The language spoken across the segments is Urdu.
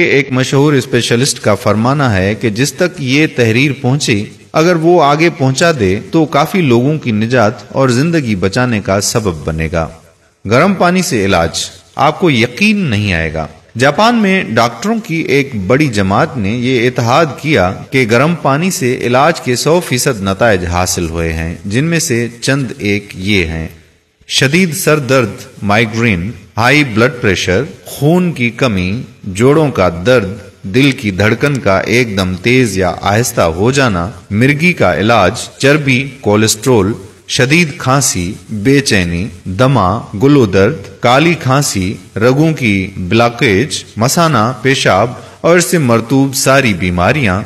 ایک مشہور اسپیشلسٹ کا فرمانا ہے کہ جس تک یہ تحریر پہنچی اگر وہ آگے پہنچا دے تو کافی لوگوں کی نجات اور زندگی بچانے کا سبب بنے گا گرم پانی سے علاج آپ کو یقین نہیں آئے گا جاپان میں ڈاکٹروں کی ایک بڑی جماعت نے یہ اتحاد کیا کہ گرم پانی سے علاج کے سو فیصد نتائج حاصل ہوئے ہیں جن میں سے چند ایک یہ ہیں شدید سر درد مائگرین ہائی بلڈ پریشر خون کی کمی جوڑوں کا درد دل کی دھڑکن کا ایک دم تیز یا آہستہ ہو جانا مرگی کا علاج چربی کولیسٹرول شدید کھانسی بے چینی دما گلو درد کالی کھانسی رگوں کی بلاکیج مسانہ پیشاب اور اس سے مرتوب ساری بیماریاں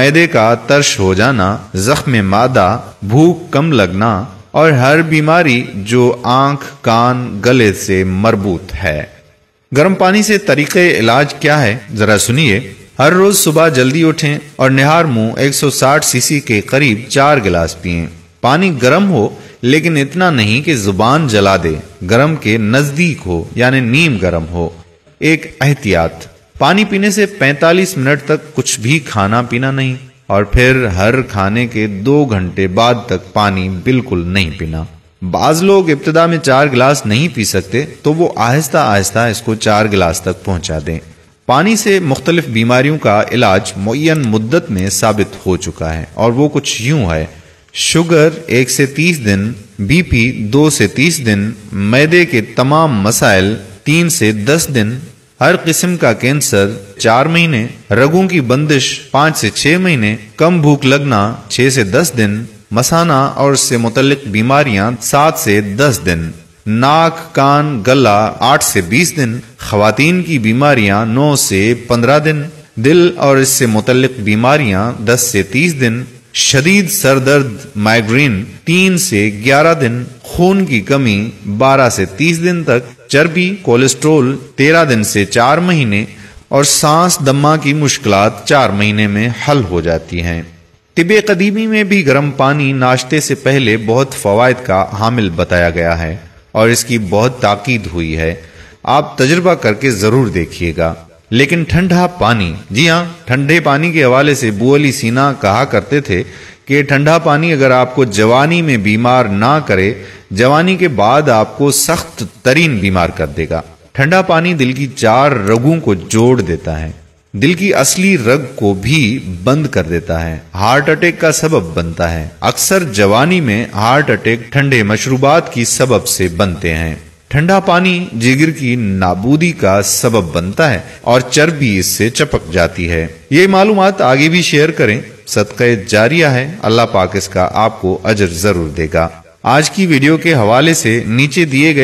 میدے کا ترش ہو جانا زخم مادہ بھوک کم لگنا اور ہر بیماری جو آنکھ کان گلے سے مربوط ہے گرم پانی سے طریقے علاج کیا ہے ذرا سنیے ہر روز صبح جلدی اٹھیں اور نہار منہ ایک سو ساٹھ سی سی کے قریب چار گلاس پئیں پانی گرم ہو لیکن اتنا نہیں کہ زبان جلا دے گرم کے نزدیک ہو یعنی نیم گرم ہو ایک احتیاط پانی پینے سے پینتالیس منٹ تک کچھ بھی کھانا پینا نہیں اور پھر ہر کھانے کے دو گھنٹے بعد تک پانی بالکل نہیں پینا بعض لوگ ابتدا میں چار گلاس نہیں پی سکتے تو وہ آہستہ آہستہ اس کو چار گلاس تک پہنچا دیں پانی سے مختلف بیماریوں کا علاج معین مدت میں ثابت ہو چکا ہے اور وہ کچھ یوں ہے شوگر ایک سے تیس دن بی پی دو سے تیس دن میدے کے تمام مسائل تین سے دس دن ہر قسم کا کینسر چار مہینے رگوں کی بندش پانچ سے چھ مہینے کم بھوک لگنا چھ سے دس دن مسانہ اور اس سے متعلق بیماریاں سات سے دس دن ناک کان گلا آٹھ سے بیس دن خواتین کی بیماریاں نو سے پندرہ دن دل اور اس سے متعلق بیماریاں دس سے تیس دن شدید سر درد مائگرین تین سے گیارہ دن خون کی کمی بارہ سے تیس دن تک چربی کولیسٹرول تیرہ دن سے چار مہینے اور سانس دمہ کی مشکلات چار مہینے میں حل ہو جاتی ہیں طب قدیمی میں بھی گرم پانی ناشتے سے پہلے بہت فوائد کا حامل بتایا گیا ہے اور اس کی بہت تاکید ہوئی ہے آپ تجربہ کر کے ضرور دیکھیے گا لیکن ٹھنڈا پانی جی ہاں ٹھنڈے پانی کے حوالے سے بو علی سینا کہا کرتے تھے کہ ٹھنڈا پانی اگر آپ کو جوانی میں بیمار نہ کرے جوانی کے بعد آپ کو سخت ترین بیمار کر دے گا ٹھنڈا پانی دل کی چار رگوں کو جوڑ دیتا ہے دل کی اصلی رگ کو بھی بند کر دیتا ہے ہارٹ اٹیک کا سبب بنتا ہے اکثر جوانی میں ہارٹ اٹیک ٹھنڈے مشروبات کی سبب سے بنتے ہیں ٹھنڈا پانی جگر کی نابودی کا سبب بنتا ہے اور چرب بھی اس سے چپک جاتی ہے یہ معلومات آگے بھی شیئر کریں صدقہ جاریہ ہے اللہ پاک اس کا آپ کو اجر ضرور دے گا آج کی ویڈیو کے حوالے سے نیچے دیے گئے